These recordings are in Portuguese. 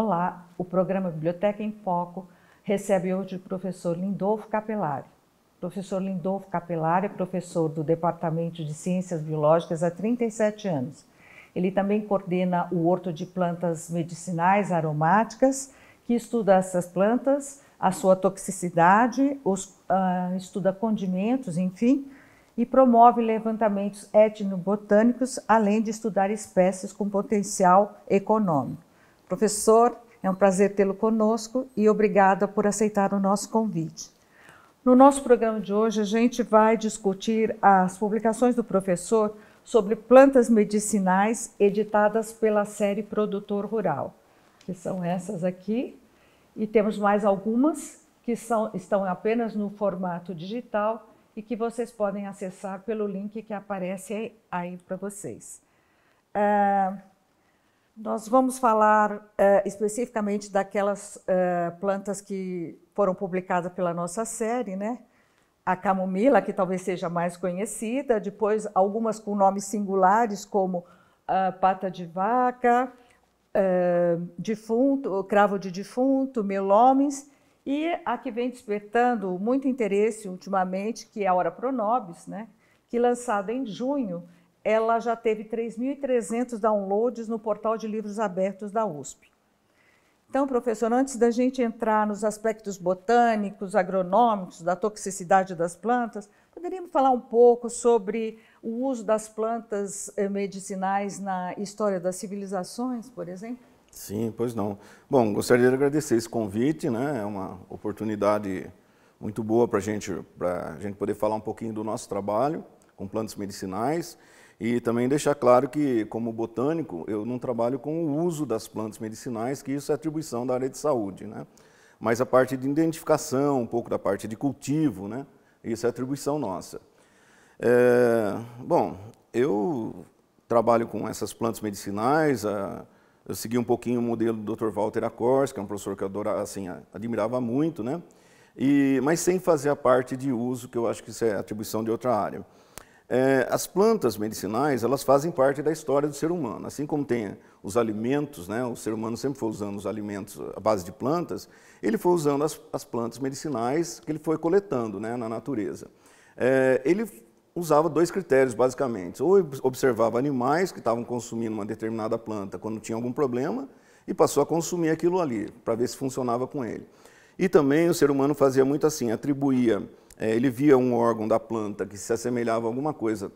Olá, o programa Biblioteca em Foco recebe hoje o professor Lindolfo Capelari. O professor Lindolfo Capelari é professor do Departamento de Ciências Biológicas há 37 anos. Ele também coordena o Horto de Plantas Medicinais Aromáticas, que estuda essas plantas, a sua toxicidade, os, uh, estuda condimentos, enfim, e promove levantamentos etnobotânicos, além de estudar espécies com potencial econômico. Professor, é um prazer tê-lo conosco e obrigada por aceitar o nosso convite. No nosso programa de hoje, a gente vai discutir as publicações do professor sobre plantas medicinais editadas pela série Produtor Rural, que são essas aqui, e temos mais algumas que são, estão apenas no formato digital e que vocês podem acessar pelo link que aparece aí, aí para vocês. Uh, nós vamos falar uh, especificamente daquelas uh, plantas que foram publicadas pela nossa série, né? A camomila, que talvez seja mais conhecida, depois algumas com nomes singulares, como uh, pata de vaca, eh, defunto, cravo de defunto, melomes, e a que vem despertando muito interesse ultimamente, que é a Hora Pronobis, né? que lançada em junho, ela já teve 3.300 downloads no portal de livros abertos da USP. Então, professor, antes da gente entrar nos aspectos botânicos, agronômicos, da toxicidade das plantas, poderíamos falar um pouco sobre o uso das plantas eh, medicinais na história das civilizações, por exemplo? Sim, pois não. Bom, gostaria de agradecer esse convite, né? É uma oportunidade muito boa para gente, a gente poder falar um pouquinho do nosso trabalho com plantas medicinais e também deixar claro que, como botânico, eu não trabalho com o uso das plantas medicinais, que isso é atribuição da área de saúde, né? Mas a parte de identificação, um pouco da parte de cultivo, né? Isso é atribuição nossa. É, bom, eu trabalho com essas plantas medicinais, a, eu segui um pouquinho o modelo do Dr. Walter Acors, que é um professor que eu adora assim, admirava muito, né? E, mas sem fazer a parte de uso, que eu acho que isso é atribuição de outra área. É, as plantas medicinais, elas fazem parte da história do ser humano, assim como tem eh, os alimentos, né? o ser humano sempre foi usando os alimentos eh, à base de plantas, ele foi usando as, as plantas medicinais que ele foi coletando né? na natureza. É, ele usava dois critérios, basicamente, ou observava animais que estavam consumindo uma determinada planta quando tinha algum problema e passou a consumir aquilo ali, para ver se funcionava com ele. E também o ser humano fazia muito assim, atribuía é, ele via um órgão da planta que se assemelhava a alguma coisa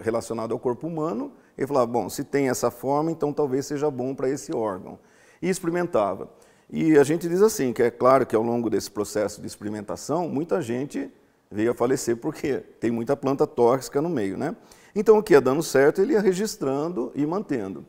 relacionada ao corpo humano, e falava, bom, se tem essa forma, então talvez seja bom para esse órgão. E experimentava. E a gente diz assim, que é claro que ao longo desse processo de experimentação, muita gente veio a falecer porque tem muita planta tóxica no meio, né? Então o que ia dando certo, ele ia registrando e mantendo.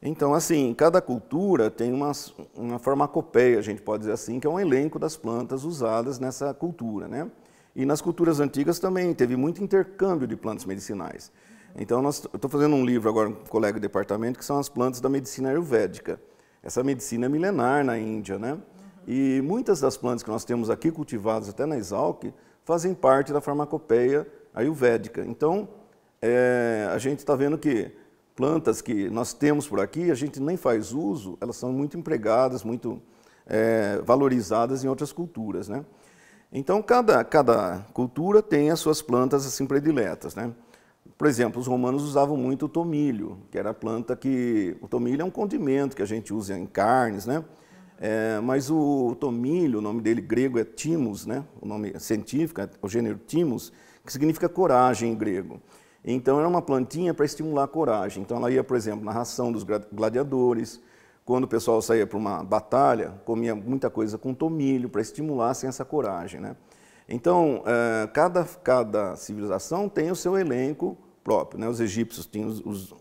Então, assim, cada cultura tem uma, uma farmacopeia, a gente pode dizer assim, que é um elenco das plantas usadas nessa cultura, né? E nas culturas antigas também teve muito intercâmbio de plantas medicinais. Então, nós, eu estou fazendo um livro agora com um colega do departamento que são as plantas da medicina ayurvédica. Essa medicina é milenar na Índia, né? E muitas das plantas que nós temos aqui cultivadas até na Exalc fazem parte da farmacopeia ayurvédica. Então, é, a gente está vendo que plantas que nós temos por aqui, a gente nem faz uso, elas são muito empregadas, muito é, valorizadas em outras culturas, né? Então, cada, cada cultura tem as suas plantas assim prediletas. Né? Por exemplo, os romanos usavam muito o tomilho, que era a planta que... O tomilho é um condimento que a gente usa em carnes, né? É, mas o tomilho, o nome dele grego é timos, né? o nome científico, é o gênero timos, que significa coragem em grego. Então, era uma plantinha para estimular a coragem. Então, ela ia, por exemplo, na ração dos gladiadores, quando o pessoal saía para uma batalha, comia muita coisa com tomilho para estimular assim, essa coragem. Né? Então, eh, cada, cada civilização tem o seu elenco próprio. Né? Os egípcios tinham os, os,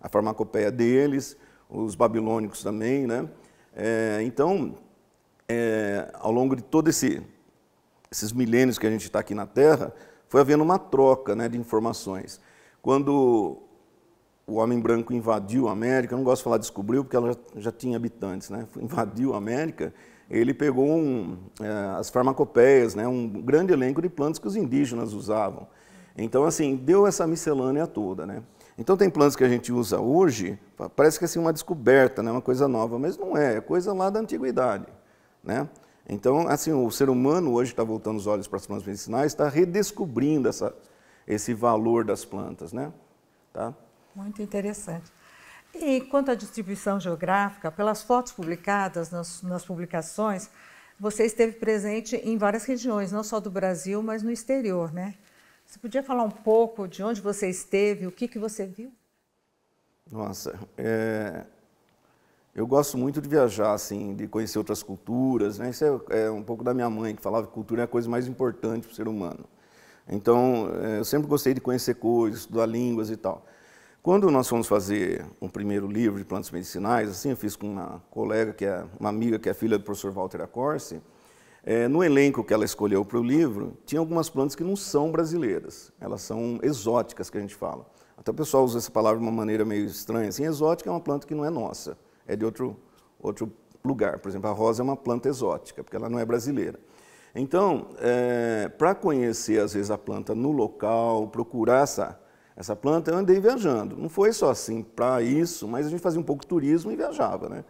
a farmacopeia deles, os babilônicos também. Né? É, então, é, ao longo de todos esse, esses milênios que a gente está aqui na Terra, foi havendo uma troca né, de informações. Quando o homem branco invadiu a América, não gosto de falar descobriu, porque ela já, já tinha habitantes, né? invadiu a América, ele pegou um, é, as farmacopeias, né? um grande elenco de plantas que os indígenas usavam. Então, assim, deu essa miscelânea toda. Né? Então, tem plantas que a gente usa hoje, parece que é assim, uma descoberta, né? uma coisa nova, mas não é, é coisa lá da antiguidade. Né? Então, assim, o ser humano hoje está voltando os olhos para as plantas medicinais, está redescobrindo essa, esse valor das plantas. Né? Tá? Muito interessante. E quanto à distribuição geográfica, pelas fotos publicadas nas, nas publicações, você esteve presente em várias regiões, não só do Brasil, mas no exterior, né? Você podia falar um pouco de onde você esteve, o que, que você viu? Nossa, é... eu gosto muito de viajar, assim, de conhecer outras culturas, né? Isso é, é um pouco da minha mãe, que falava que cultura é a coisa mais importante para o ser humano. Então, é, eu sempre gostei de conhecer coisas, estudar línguas e tal. Quando nós fomos fazer um primeiro livro de plantas medicinais, assim, eu fiz com uma colega, que é uma amiga, que é filha do professor Walter Acorce, é, no elenco que ela escolheu para o livro, tinha algumas plantas que não são brasileiras, elas são exóticas, que a gente fala. Até o pessoal usa essa palavra de uma maneira meio estranha. Assim, exótica é uma planta que não é nossa, é de outro, outro lugar. Por exemplo, a rosa é uma planta exótica, porque ela não é brasileira. Então, é, para conhecer, às vezes, a planta no local, procurar essa essa planta eu andei viajando. Não foi só assim para isso, mas a gente fazia um pouco de turismo e viajava, né?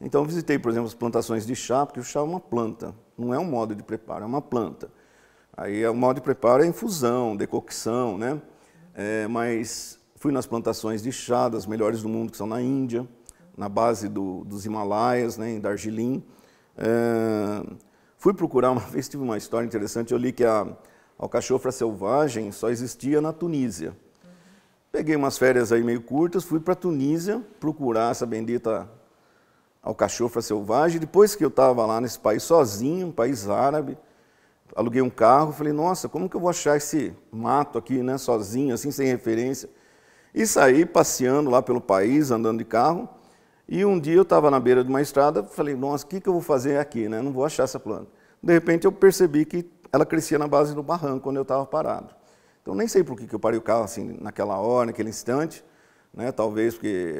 Então visitei, por exemplo, as plantações de chá, porque o chá é uma planta, não é um modo de preparo, é uma planta. Aí é, o modo de preparo é infusão, decocção, né? É, mas fui nas plantações de chá das melhores do mundo que são na Índia, na base do, dos Himalaias, né, em Darjeeling. É, fui procurar uma vez tive uma história interessante. Eu li que a alcachofra selvagem só existia na Tunísia. Peguei umas férias aí meio curtas, fui para Tunísia procurar essa bendita alcachofra selvagem. Depois que eu estava lá nesse país sozinho, um país árabe, aluguei um carro, falei, nossa, como que eu vou achar esse mato aqui, né, sozinho, assim, sem referência? E saí passeando lá pelo país, andando de carro, e um dia eu estava na beira de uma estrada, falei, nossa, o que, que eu vou fazer aqui, né? Não vou achar essa planta. De repente eu percebi que ela crescia na base do barranco, onde eu estava parado. Então nem sei por que, eu parei o carro assim naquela hora, naquele instante, né? Talvez porque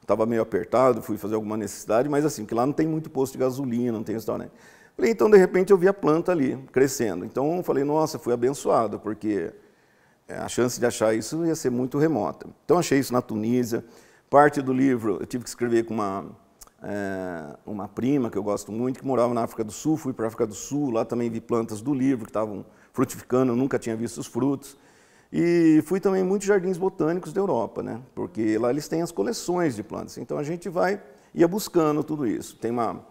estava meio apertado, fui fazer alguma necessidade, mas assim, que lá não tem muito posto de gasolina, não tem restaurante. Falei, então de repente eu vi a planta ali crescendo. Então eu falei, nossa, fui abençoado, porque eh, a chance de achar isso ia ser muito remota. Então achei isso na Tunísia. Parte do livro eu tive que escrever com uma, é, uma prima que eu gosto muito, que morava na África do Sul, fui para a África do Sul, lá também vi plantas do livro que estavam frutificando, eu nunca tinha visto os frutos. E fui também em muitos jardins botânicos da Europa, né? porque lá eles têm as coleções de plantas. Então a gente vai ia buscando tudo isso. Tem uma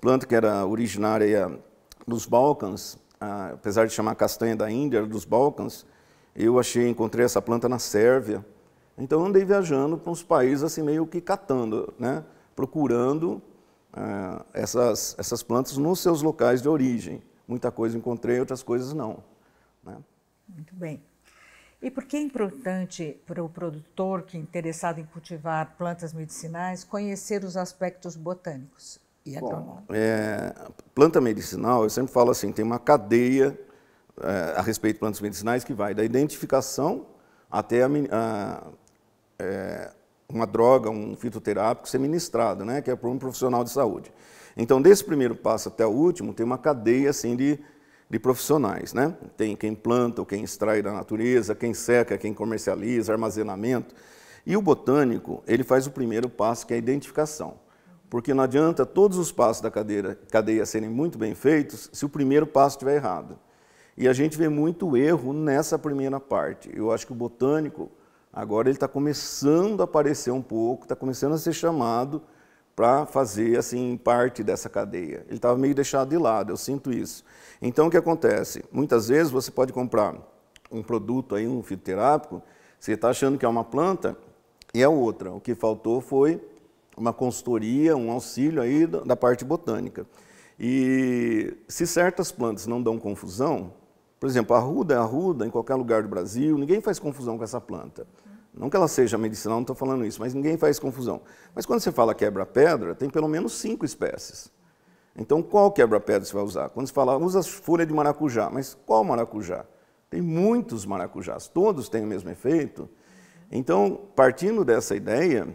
planta que era originária dos Balcãs, apesar de chamar castanha da Índia, era dos Balcãs. Eu achei, encontrei essa planta na Sérvia. Então andei viajando para uns países assim meio que catando, né? procurando uh, essas, essas plantas nos seus locais de origem muita coisa encontrei, outras coisas não. Né? Muito bem. E por que é importante para o produtor que é interessado em cultivar plantas medicinais conhecer os aspectos botânicos e agronômicos? É, planta medicinal, eu sempre falo assim, tem uma cadeia é, a respeito de plantas medicinais que vai da identificação até a, a, é, uma droga, um fitoterápico ser ministrado, né, que é por um profissional de saúde. Então, desse primeiro passo até o último, tem uma cadeia assim de, de profissionais. Né? Tem quem planta, quem extrai da natureza, quem seca, quem comercializa, armazenamento. E o botânico, ele faz o primeiro passo, que é a identificação. Porque não adianta todos os passos da cadeira, cadeia serem muito bem feitos se o primeiro passo estiver errado. E a gente vê muito erro nessa primeira parte. Eu acho que o botânico, agora, ele está começando a aparecer um pouco, está começando a ser chamado para fazer assim parte dessa cadeia. Ele estava meio deixado de lado, eu sinto isso. Então o que acontece? Muitas vezes você pode comprar um produto aí, um fitoterápico, você está achando que é uma planta e é outra. O que faltou foi uma consultoria, um auxílio aí da parte botânica. E se certas plantas não dão confusão, por exemplo, a arruda é arruda em qualquer lugar do Brasil, ninguém faz confusão com essa planta. Não que ela seja medicinal, não estou falando isso, mas ninguém faz confusão. Mas quando você fala quebra-pedra, tem pelo menos cinco espécies. Então, qual quebra-pedra você vai usar? Quando você fala, usa folha de maracujá, mas qual maracujá? Tem muitos maracujás, todos têm o mesmo efeito. Então, partindo dessa ideia,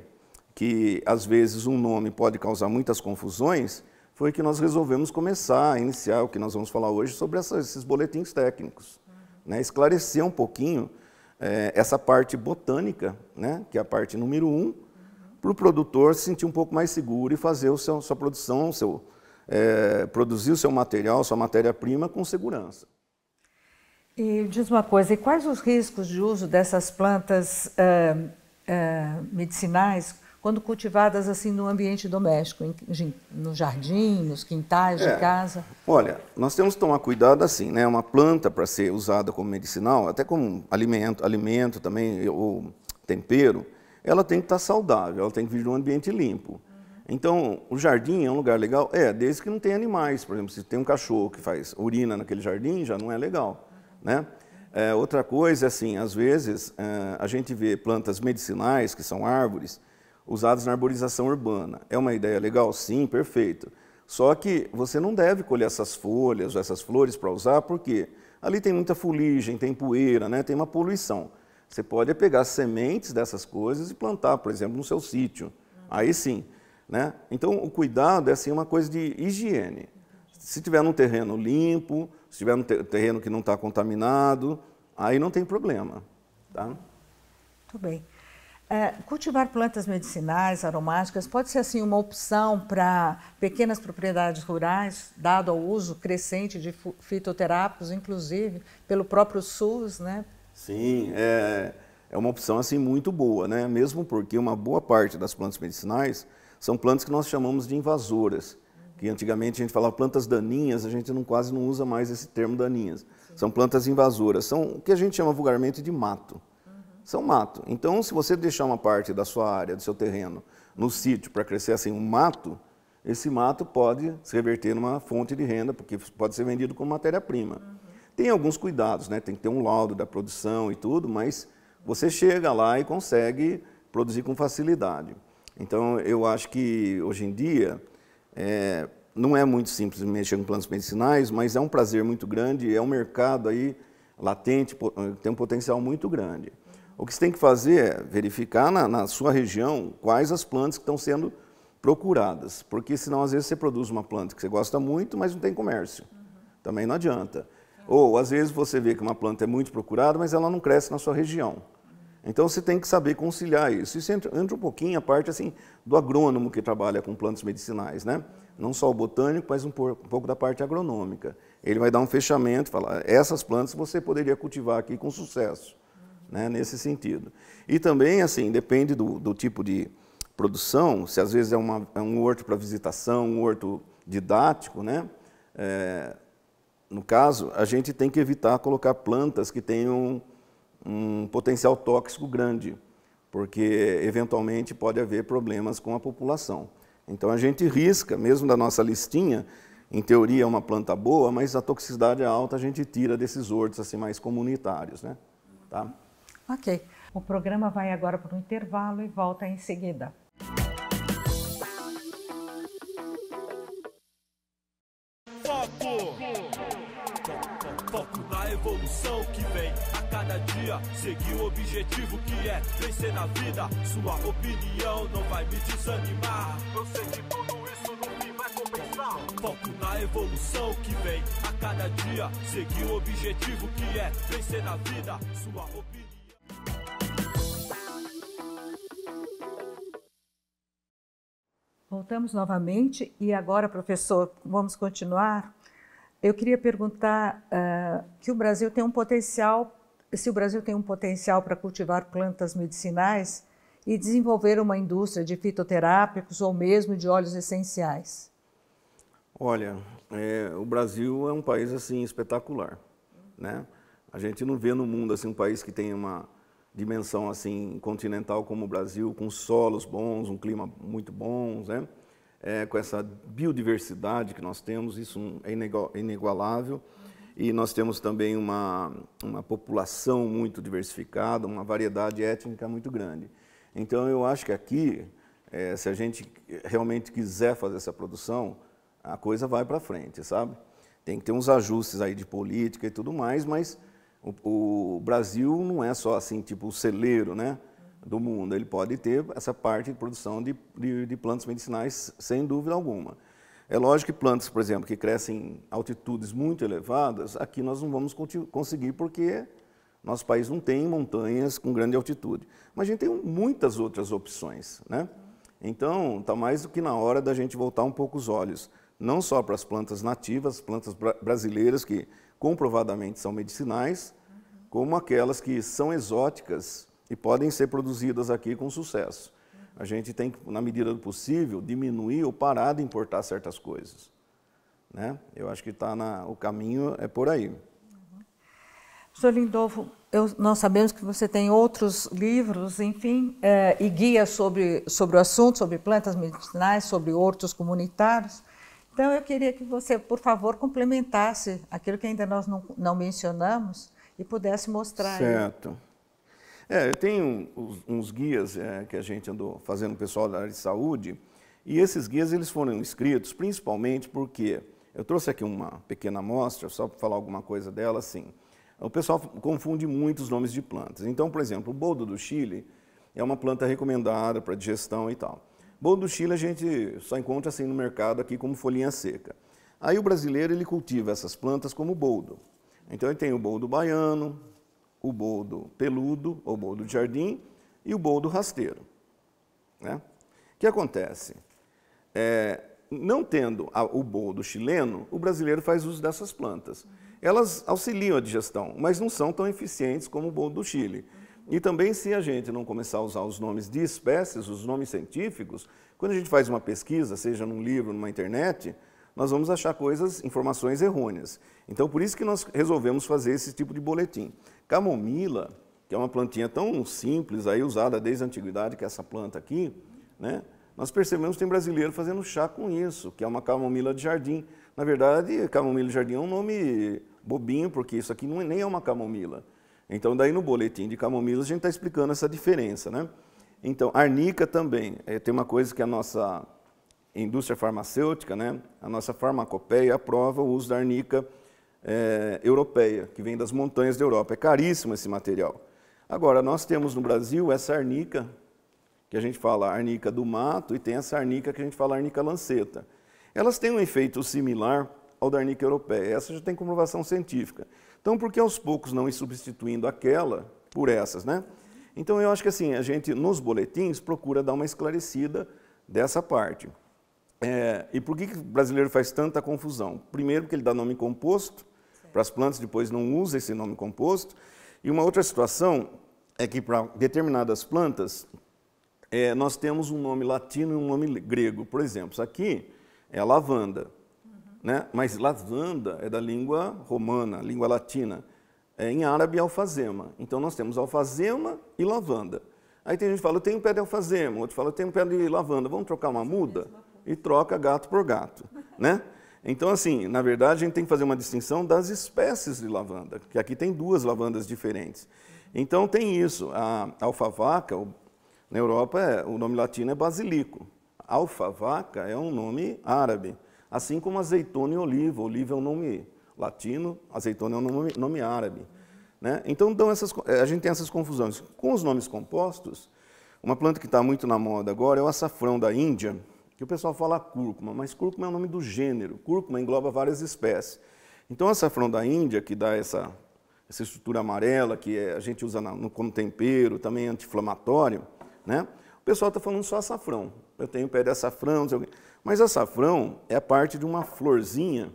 que às vezes um nome pode causar muitas confusões, foi que nós resolvemos começar a iniciar o que nós vamos falar hoje sobre essas, esses boletins técnicos. Né? Esclarecer um pouquinho é, essa parte botânica, né, que é a parte número um, para o produtor se sentir um pouco mais seguro e fazer seu, sua produção, seu, é, produzir o seu material, sua matéria-prima com segurança. E diz uma coisa, e quais os riscos de uso dessas plantas uh, uh, medicinais quando cultivadas assim no ambiente doméstico, em, no jardim, nos quintais é. de casa? Olha, nós temos que tomar cuidado assim, né? Uma planta para ser usada como medicinal, até como alimento, alimento também ou tempero, ela tem que estar tá saudável, ela tem que vir de um ambiente limpo. Então, o jardim é um lugar legal? É, desde que não tenha animais. Por exemplo, se tem um cachorro que faz urina naquele jardim, já não é legal, né? É, outra coisa, assim, às vezes é, a gente vê plantas medicinais, que são árvores, usados na arborização urbana. É uma ideia legal? Sim, perfeito. Só que você não deve colher essas folhas ou essas flores para usar, porque ali tem muita fuligem, tem poeira, né? tem uma poluição. Você pode pegar sementes dessas coisas e plantar, por exemplo, no seu sítio. Aí sim. Né? Então, o cuidado é assim, uma coisa de higiene. Se tiver num terreno limpo, se tiver num terreno que não está contaminado, aí não tem problema. Tá? Muito bem. É, cultivar plantas medicinais, aromáticas, pode ser assim uma opção para pequenas propriedades rurais, dado ao uso crescente de fitoterápicos, inclusive pelo próprio SUS, né? Sim, é, é uma opção assim muito boa, né? Mesmo porque uma boa parte das plantas medicinais são plantas que nós chamamos de invasoras, uhum. que antigamente a gente falava plantas daninhas, a gente não, quase não usa mais esse termo daninhas. Sim. São plantas invasoras, são o que a gente chama vulgarmente de mato são é mato. Então, se você deixar uma parte da sua área, do seu terreno, no sítio para crescer assim um mato, esse mato pode se reverter numa fonte de renda, porque pode ser vendido como matéria-prima. Uhum. Tem alguns cuidados, né? tem que ter um laudo da produção e tudo, mas você chega lá e consegue produzir com facilidade. Então, eu acho que hoje em dia é, não é muito simples mexer com plantas medicinais, mas é um prazer muito grande, é um mercado aí latente, tem um potencial muito grande. O que você tem que fazer é verificar na, na sua região quais as plantas que estão sendo procuradas, porque senão às vezes você produz uma planta que você gosta muito, mas não tem comércio. Uhum. Também não adianta. Uhum. Ou às vezes você vê que uma planta é muito procurada, mas ela não cresce na sua região. Então você tem que saber conciliar isso. Isso entra, entra, um pouquinho a parte assim do agrônomo que trabalha com plantas medicinais, né? Não só o botânico, mas um pouco, um pouco da parte agronômica. Ele vai dar um fechamento, falar essas plantas você poderia cultivar aqui com sucesso né, nesse sentido. E também, assim, depende do, do tipo de produção, se às vezes é, uma, é um horto para visitação, um horto didático, né? É, no caso, a gente tem que evitar colocar plantas que tenham um potencial tóxico grande, porque eventualmente pode haver problemas com a população. Então a gente risca, mesmo da nossa listinha, em teoria é uma planta boa, mas a toxicidade é alta a gente tira desses hortos assim mais comunitários, né? Tá? Ok. O programa vai agora para um intervalo e volta em seguida. Foco! Foco na evolução que vem a cada dia. Seguir o objetivo que é vencer na vida. Sua opinião não vai me desanimar. Eu sei que tudo isso não me vai compensar. Foco na evolução que vem a cada dia. Seguir o objetivo que é vencer na vida. Sua opinião. Voltamos novamente e agora, professor, vamos continuar. Eu queria perguntar uh, que o Brasil tem um potencial, se o Brasil tem um potencial para cultivar plantas medicinais e desenvolver uma indústria de fitoterápicos ou mesmo de óleos essenciais. Olha, é, o Brasil é um país assim espetacular, né? A gente não vê no mundo assim um país que tem uma dimensão assim continental como o Brasil, com solos bons, um clima muito bom, né? É, com essa biodiversidade que nós temos, isso é inigualável. E nós temos também uma, uma população muito diversificada, uma variedade étnica muito grande. Então, eu acho que aqui, é, se a gente realmente quiser fazer essa produção, a coisa vai para frente, sabe? Tem que ter uns ajustes aí de política e tudo mais, mas o, o, Brasil não é só assim, tipo o celeiro né, do mundo. Ele pode ter essa parte de produção de, de, de plantas medicinais, sem dúvida alguma. É lógico que plantas, por exemplo, que crescem em altitudes muito elevadas, aqui nós não vamos conseguir porque nosso país não tem montanhas com grande altitude. Mas a gente tem muitas outras opções, né? Então, está mais do que na hora da gente voltar um pouco os olhos, não só para as plantas nativas, plantas brasileiras que comprovadamente são medicinais, como aquelas que são exóticas e podem ser produzidas aqui com sucesso. A gente tem que, na medida do possível, diminuir ou parar de importar certas coisas. Né? Eu acho que tá na, o caminho é por aí. Sr. Lindolfo, eu, nós sabemos que você tem outros livros, enfim, eh, e guias sobre, sobre o assunto, sobre plantas medicinais, sobre hortos comunitários. Então, eu queria que você, por favor, complementasse aquilo que ainda nós não, não mencionamos e pudesse mostrar. Certo. É, eu tenho uns, uns guias é, que a gente andou fazendo pessoal da área de saúde, e esses guias eles foram escritos principalmente porque eu trouxe aqui uma pequena amostra, só para falar alguma coisa dela, assim. O pessoal confunde muito os nomes de plantas. Então, por exemplo, o boldo do Chile é uma planta recomendada para digestão e tal. Bolo do Chile a gente só encontra assim no mercado aqui como folhinha seca. Aí o brasileiro ele cultiva essas plantas como boldo. Então ele tem o boldo baiano, o boldo peludo, ou boldo de jardim, e o boldo rasteiro. Né? O que acontece? É, não tendo a, o boldo chileno, o brasileiro faz uso dessas plantas. Elas auxiliam a digestão, mas não são tão eficientes como o boldo do Chile. E também, se a gente não começar a usar os nomes de espécies, os nomes científicos, quando a gente faz uma pesquisa, seja num livro, numa internet, nós vamos achar coisas, informações errôneas. Então, por isso que nós resolvemos fazer esse tipo de boletim. Camomila, que é uma plantinha tão simples, aí usada desde a antiguidade, que é essa planta aqui, né? Nós percebemos que tem brasileiro fazendo chá com isso, que é uma camomila de jardim. Na verdade, camomila de jardim é um nome bobinho, porque isso aqui não é, nem é uma camomila. Então, daí no boletim de camomila a gente está explicando essa diferença, né? Então, arnica também, é, tem uma coisa que a nossa indústria farmacêutica, né, a nossa farmacopeia aprova o uso da arnica é, europeia, que vem das montanhas da Europa. É caríssimo esse material. Agora, nós temos no Brasil essa arnica, que a gente fala arnica do mato, e tem essa arnica que a gente fala arnica lanceta. Elas têm um efeito similar, aldarnica europeia. Essa já tem comprovação científica. Então, por que aos poucos não ir substituindo aquela por essas, né? Então, eu acho que assim, a gente nos boletins procura dar uma esclarecida dessa parte. É, e por que, que o brasileiro faz tanta confusão? Primeiro, porque ele dá nome composto para as plantas, depois não usa esse nome composto. E uma outra situação é que para determinadas plantas, é, nós temos um nome latino e um nome grego. Por exemplo, isso aqui é lavanda né? mas lavanda é da língua romana, língua latina. É, em árabe, alfazema. Então, nós temos alfazema e lavanda. Aí tem gente que fala, eu tenho pé de alfazema, outro fala, eu tenho pé de lavanda, vamos trocar uma muda? E troca gato por gato, né? Então, assim, na verdade, a gente tem que fazer uma distinção das espécies de lavanda, que aqui tem duas lavandas diferentes. Então, tem isso. A alfavaca, na Europa, é, o nome latino é basilico. Alfavaca é um nome árabe. Assim como azeitona e oliva. Oliva é um nome latino, azeitona é um nome, nome árabe. Né? Então, então essas, eh, a gente tem essas confusões. Com os nomes compostos, uma planta que está muito na moda agora é o açafrão da Índia, que o pessoal fala cúrcuma, mas cúrcuma é o nome do gênero. Cúrcuma engloba várias espécies. Então, o açafrão da Índia, que dá essa, essa estrutura amarela, que eh, a gente usa no, como tempero, também é anti-inflamatório, né? o pessoal está falando só açafrão. Eu tenho pé de açafrão, não sei o que. Mas açafrão é parte de uma florzinha,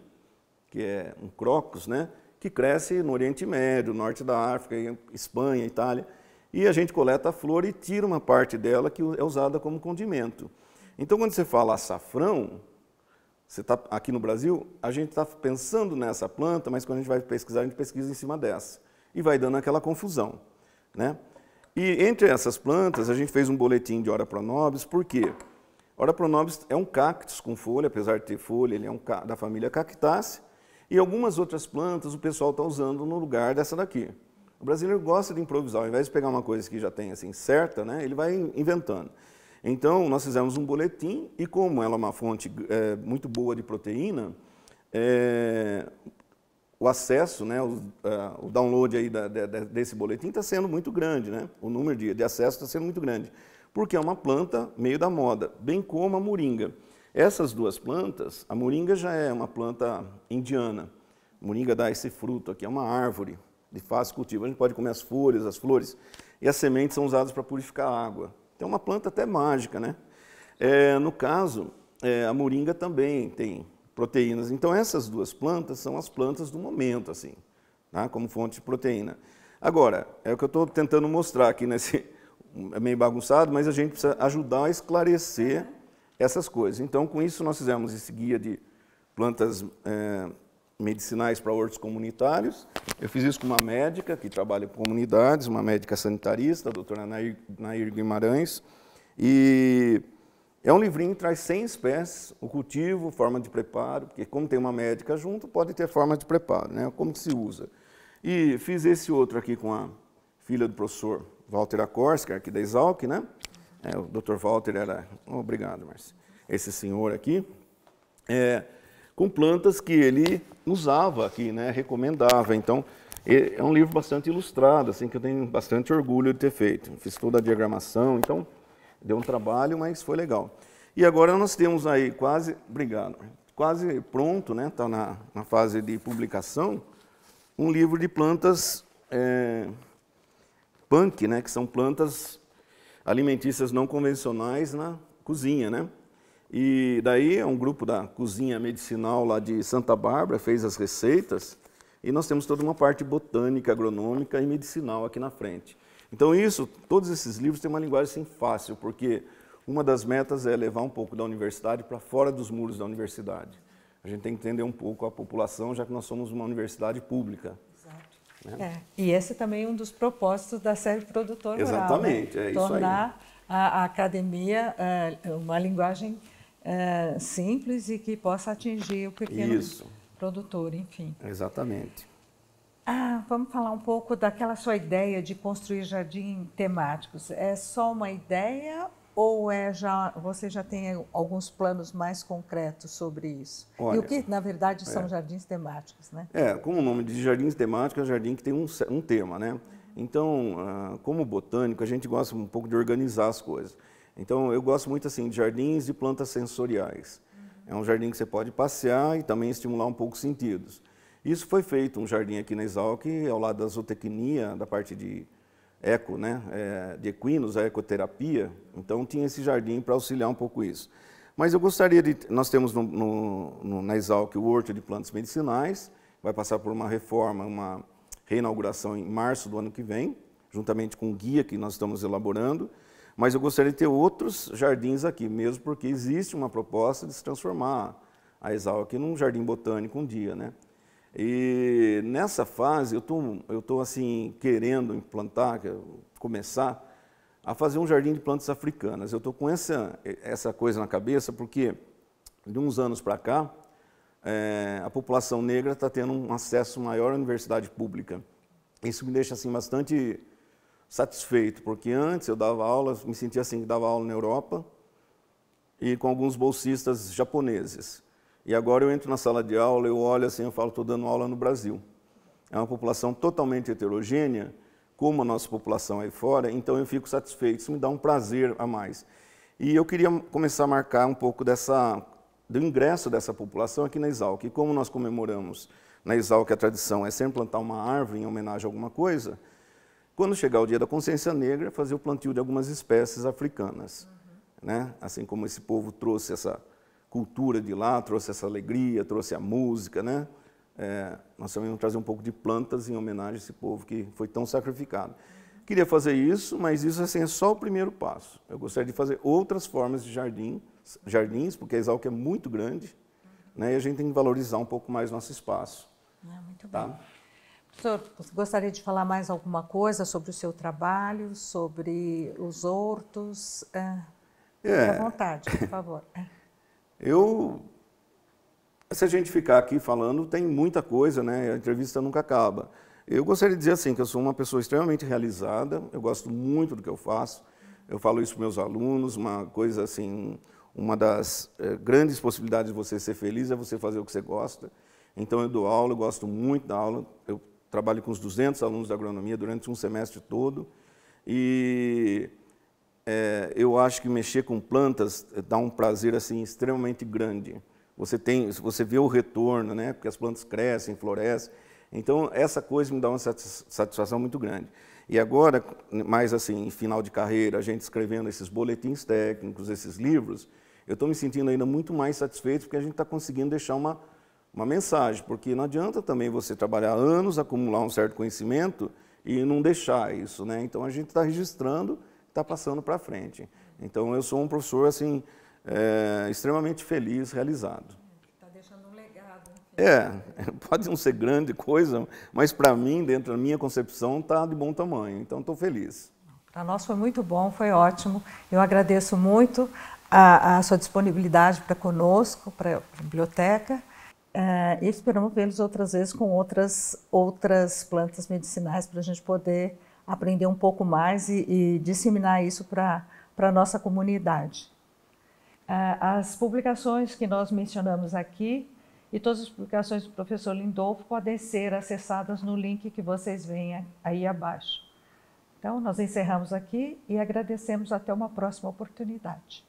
que é um crocus, né? que cresce no Oriente Médio, norte da África, Espanha, Itália. E a gente coleta a flor e tira uma parte dela que é usada como condimento. Então, quando você fala açafrão, você tá, aqui no Brasil, a gente está pensando nessa planta, mas quando a gente vai pesquisar, a gente pesquisa em cima dessa. E vai dando aquela confusão. Né? E entre essas plantas, a gente fez um boletim de hora para nobres, por quê? Porque Ora pronobis é um cactus com folha, apesar de ter folha, ele é um da família cactaceae. E algumas outras plantas o pessoal está usando no lugar dessa daqui. O brasileiro gosta de improvisar, ao invés de pegar uma coisa que já tem assim certa, né, ele vai inventando. Então, nós fizemos um boletim e como ela é uma fonte é, muito boa de proteína, é, o acesso, né, o, é, o download aí da, desse boletim está sendo muito grande, né? o número de, de acesso está sendo muito grande porque é uma planta meio da moda, bem como a moringa. Essas duas plantas, a moringa já é uma planta indiana. A moringa dá esse fruto aqui, é uma árvore de fácil cultivo. A gente pode comer as folhas, as flores, e as sementes são usadas para purificar a água. Então, é uma planta até mágica, né? É, no caso, é, a moringa também tem proteínas. Então, essas duas plantas são as plantas do momento, assim, tá? como fonte de proteína. Agora, é o que eu estou tentando mostrar aqui nesse, é meio bagunçado, mas a gente precisa ajudar a esclarecer essas coisas. Então, com isso, nós fizemos esse guia de plantas é, medicinais para hortos comunitários. Eu fiz isso com uma médica que trabalha com comunidades, uma médica sanitarista, a doutora Nair, Nair Guimarães. E é um livrinho que traz 100 espécies, o cultivo, forma de preparo, porque como tem uma médica junto, pode ter forma de preparo, né? como que se usa. E fiz esse outro aqui com a filha do professor Walter Akorska, aqui da Exalc, né? É, o Dr. Walter era. Oh, obrigado, Márcio. Esse senhor aqui. É, com plantas que ele usava aqui, né? Recomendava. Então, é um livro bastante ilustrado, assim, que eu tenho bastante orgulho de ter feito. Fiz toda a diagramação, então deu um trabalho, mas foi legal. E agora nós temos aí quase, obrigado, quase pronto, né? Está na, na, fase de publicação, um livro de plantas é, punk, né, que são plantas alimentícias não convencionais na cozinha, né? E daí é um grupo da cozinha medicinal lá de Santa Bárbara fez as receitas e nós temos toda uma parte botânica, agronômica e medicinal aqui na frente. Então isso, todos esses livros têm uma linguagem assim fácil, porque uma das metas é levar um pouco da universidade para fora dos muros da universidade. A gente tem que entender um pouco a população, já que nós somos uma universidade pública. Né? É. E esse também é um dos propósitos da série Produtor Rural. Né? Exatamente, né? é Tornar isso Tornar a, a, academia uh, uma linguagem uh, simples e que possa atingir o pequeno isso. produtor, enfim. Exatamente. Ah, vamos falar um pouco daquela sua ideia de construir jardim temáticos. É só uma ideia ou é já você já tem alguns planos mais concretos sobre isso? Olha, e o que, na verdade, são é. jardins temáticos, né? É, como o nome de jardins temáticos, é jardim que tem um, um tema, né? Então, ah, como botânico, a gente gosta um pouco de organizar as coisas. Então, eu gosto muito assim de jardins de plantas sensoriais. É um jardim que você pode passear e também estimular um pouco os sentidos. Isso foi feito, um jardim aqui na Exalc, ao lado da zootecnia, da parte de eco, né, é, de equinos, a ecoterapia. Então tinha esse jardim para auxiliar um pouco isso. Mas eu gostaria de. Nós temos no, no, no, na Exalc o Horto de Plantas Medicinais, vai passar por uma reforma, uma reinauguração em março do ano que vem, juntamente com o guia que nós estamos elaborando. Mas eu gostaria de ter outros jardins aqui, mesmo porque existe uma proposta de se transformar a Exalc num jardim botânico um dia, né? E nessa fase eu tô, tô assim querendo implantar, começar a fazer um jardim de plantas africanas. Eu estou com essa essa coisa na cabeça porque de uns anos para cá é, a população negra está tendo um acesso maior à universidade pública. Isso me deixa assim bastante satisfeito porque antes eu dava aula, me sentia assim que dava aula na Europa e com alguns bolsistas japoneses. E agora eu entro na sala de aula, eu olho assim, eu falo, estou dando aula no Brasil. É uma população totalmente heterogênea, como a nossa população aí fora, então eu fico satisfeito, isso me dá um prazer a mais. E eu queria começar a marcar um pouco dessa, do ingresso dessa população aqui na Exalc. E como nós comemoramos na Exalc a tradição é sempre plantar uma árvore em homenagem a alguma coisa, quando chegar o dia da consciência negra, fazer o plantio de algumas espécies africanas. Uhum. Né? Assim como esse povo trouxe essa cultura de lá, trouxe essa alegria, trouxe a música, né? É, nós também vamos trazer um pouco de plantas em homenagem a esse povo que foi tão sacrificado. Queria fazer isso, mas isso assim, é só o primeiro passo. Eu gostaria de fazer outras formas de jardim, jardins, porque a que é muito grande, né? E a gente tem que valorizar um pouco mais nosso espaço. É, muito tá? bem. Professor, gostaria de falar mais alguma coisa sobre o seu trabalho, sobre os hortos? Ah, é, Fique à vontade, por favor. Eu. Se a gente ficar aqui falando, tem muita coisa, né? A entrevista nunca acaba. Eu gostaria de dizer assim, que eu sou uma pessoa extremamente realizada, eu gosto muito do que eu faço, eu falo isso para meus alunos, uma coisa assim, uma das eh, grandes possibilidades de você ser feliz é você fazer o que você gosta. Então eu dou aula, eu gosto muito da aula, eu trabalho com os 200 alunos da agronomia durante um semestre todo, e é, eu acho que mexer com plantas eh, dá um prazer assim extremamente grande. Você tem, você vê o retorno, né? Porque as plantas crescem, florescem. Então essa coisa me dá uma satisfação muito grande. E agora, mais assim, em final de carreira, a gente escrevendo esses boletins técnicos, esses livros, eu estou me sentindo ainda muito mais satisfeito porque a gente está conseguindo deixar uma, uma mensagem. Porque não adianta também você trabalhar anos, acumular um certo conhecimento e não deixar isso, né? Então a gente está registrando está passando para frente. Então, eu sou um professor assim é, extremamente feliz, realizado. Está deixando um legado. É, pode não ser grande coisa, mas para mim, dentro da minha concepção, está de bom tamanho. Então, estou feliz. Para nós foi muito bom, foi ótimo. Eu agradeço muito a, a sua disponibilidade para conosco, para a biblioteca. É, e esperamos vê-los outras vezes com outras, outras plantas medicinais para a gente poder aprender um pouco mais e, e disseminar isso para a nossa comunidade. É, as publicações que nós mencionamos aqui e todas as publicações do professor Lindolfo podem ser acessadas no link que vocês veem aí abaixo. Então, nós encerramos aqui e agradecemos até uma próxima oportunidade.